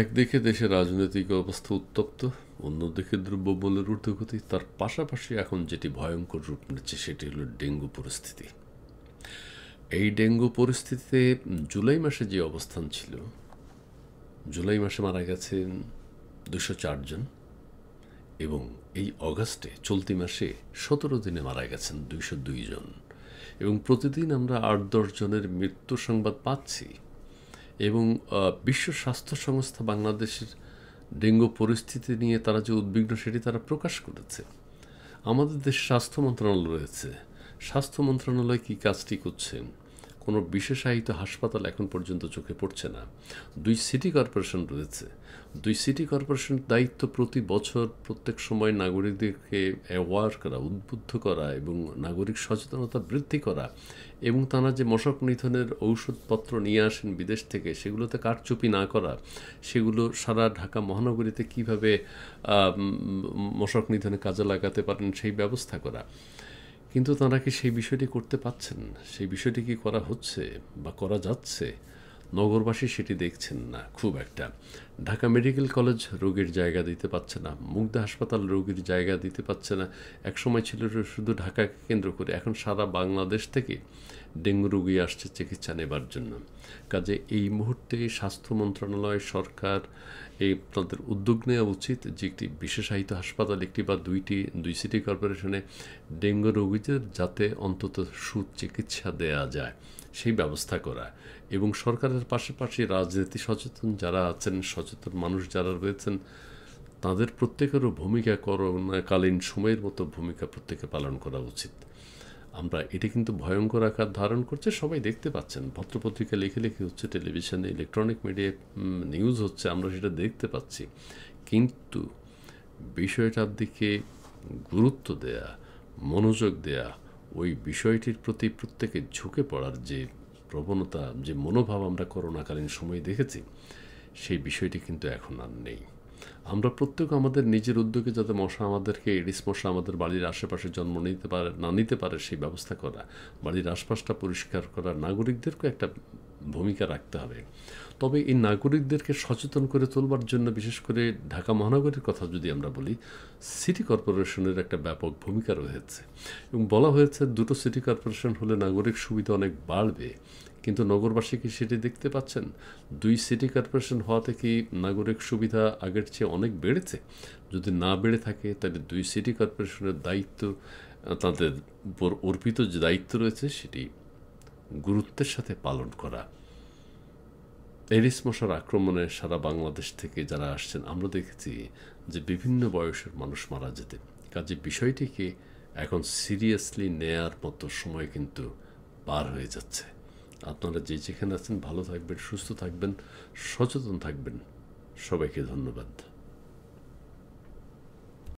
একদিকে দেশের রাজনৈতিক অবস্থা উত্তপ্ত অন্যদিকে দ্রব্যমূল্যের ঊর্ধ্বগতি তার পাশাপাশি এখন যেটি ভয়ঙ্কর রূপ নিচ্ছে সেটি হলো ডেঙ্গু পরিস্থিতি এই ডেঙ্গু পরিস্থিতিতে জুলাই মাসে যে অবস্থান ছিল জুলাই মাসে মারা গেছেন দুশো চারজন এবং এই অগাস্টে চলতি মাসে সতেরো দিনে মারা গেছেন দুইশো দুইজন জন এবং প্রতিদিন আমরা আট দশ জনের মৃত্যু সংবাদ পাচ্ছি এবং বিশ্ব স্বাস্থ্য সংস্থা বাংলাদেশের ডেঙ্গু পরিস্থিতি নিয়ে তারা যে উদ্বিগ্ন সেটি তারা প্রকাশ করেছে আমাদের দেশ স্বাস্থ্য মন্ত্রণালয় রয়েছে স্বাস্থ্য মন্ত্রণালয় কী কাজটি করছেন কোনো বিশেষায়িত হাসপাতাল এখন পর্যন্ত চোখে পড়ছে না দুই সিটি কর্পোরেশন রয়েছে দুই সিটি কর্পোরেশন দায়িত্ব প্রতি বছর প্রত্যেক সময় নাগরিকদেরকে অ্যাওয়ার করা উদ্বুদ্ধ করা এবং নাগরিক সচেতনতা বৃদ্ধি করা এবং তারা যে মশক নিধনের ঔষধপত্র নিয়ে আসেন বিদেশ থেকে সেগুলোতে কারচুপি না করা সেগুলো সারা ঢাকা মহানগরীতে কিভাবে মশক নিধনে কাজে লাগাতে পারেন সেই ব্যবস্থা করা কিন্তু তাঁরা কি সেই বিষয়টি করতে পাচ্ছেন সেই বিষয়টি কি করা হচ্ছে বা করা যাচ্ছে নগরবাসী সেটি দেখছেন না খুব একটা ঢাকা মেডিকেল কলেজ রোগীর জায়গা দিতে পারছে না মুগ্ধা হাসপাতাল রোগীর জায়গা দিতে পারছে না একসময় ছিল শুধু ঢাকাকে কেন্দ্র করে এখন সারা বাংলাদেশ থেকে ডেঙ্গু রোগী আসছে চিকিৎসা নেবার জন্য কাজে এই মুহূর্তে স্বাস্থ্য মন্ত্রণালয় সরকার এই তাদের উদ্যোগ নেওয়া উচিত যে একটি বিশেষায়িত হাসপাতাল একটি বা দুইটি দুই সিটি কর্পোরেশনে ডেঙ্গু রোগীদের যাতে অন্তত সুচিকিৎসা দেয়া যায় সেই ব্যবস্থা করা এবং সরকারের পাশাপাশি রাজনীতি সচেতন যারা আছেন সচেতন মানুষ যারা রয়েছেন তাদের প্রত্যেকেরও ভূমিকা করোনাকালীন সময়ের মতো ভূমিকা প্রত্যেকে পালন করা উচিত আমরা এটা কিন্তু ভয়ঙ্কর আকার ধারণ করছে সবাই দেখতে পাচ্ছেন পত্রপত্রিকা লিখে লিখে হচ্ছে টেলিভিশনে ইলেকট্রনিক মিডিয়ায় নিউজ হচ্ছে আমরা সেটা দেখতে পাচ্ছি কিন্তু বিষয়টার দিকে গুরুত্ব দেয়া মনোযোগ দেয়া ওই বিষয়টির প্রতি প্রত্যেকে ঝুঁকে পড়ার যে প্রবণতা যে মনোভাব আমরা করোনাকালীন সময়ে দেখেছি সেই বিষয়টি কিন্তু এখন আর নেই আমরা প্রত্যেক আমাদের নিজের উদ্যোগে যাতে মশা আমাদেরকে এডিস মশা আমাদের বাড়ির আশেপাশে জন্ম নিতে পারে না নিতে পারে সেই ব্যবস্থা করা বাড়ির আশপাশটা পরিষ্কার করা নাগরিকদেরকেও একটা ভূমিকা রাখতে হবে তবে এই নাগরিকদেরকে সচেতন করে তোলবার জন্য বিশেষ করে ঢাকা মহানগরীর কথা যদি আমরা বলি সিটি কর্পোরেশনের একটা ব্যাপক ভূমিকা রয়েছে এবং বলা হয়েছে দুটো সিটি কর্পোরেশন হলে নাগরিক সুবিধা অনেক বাড়বে কিন্তু নগরবাসী কি সেটি দেখতে পাচ্ছেন দুই সিটি কর্পোরেশন হওয়াতে কি নাগরিক সুবিধা আগের চেয়ে অনেক বেড়েছে যদি না বেড়ে থাকে তাহলে দুই সিটি কর্পোরেশনের দায়িত্ব তাদের উপর অর্পিত যে দায়িত্ব রয়েছে সেটি গুরুত্বের সাথে পালন করা এরিস মশার আক্রমণে সারা বাংলাদেশ থেকে যারা আসছেন আমরা দেখেছি যে বিভিন্ন বয়সের মানুষ মারা যেতে কাজে বিষয়টিকে এখন সিরিয়াসলি নেয়ার মতো সময় কিন্তু পার হয়ে যাচ্ছে আপনারা যে যেখানে আছেন ভালো থাকবেন সুস্থ থাকবেন সচেতন থাকবেন সবাইকে ধন্যবাদ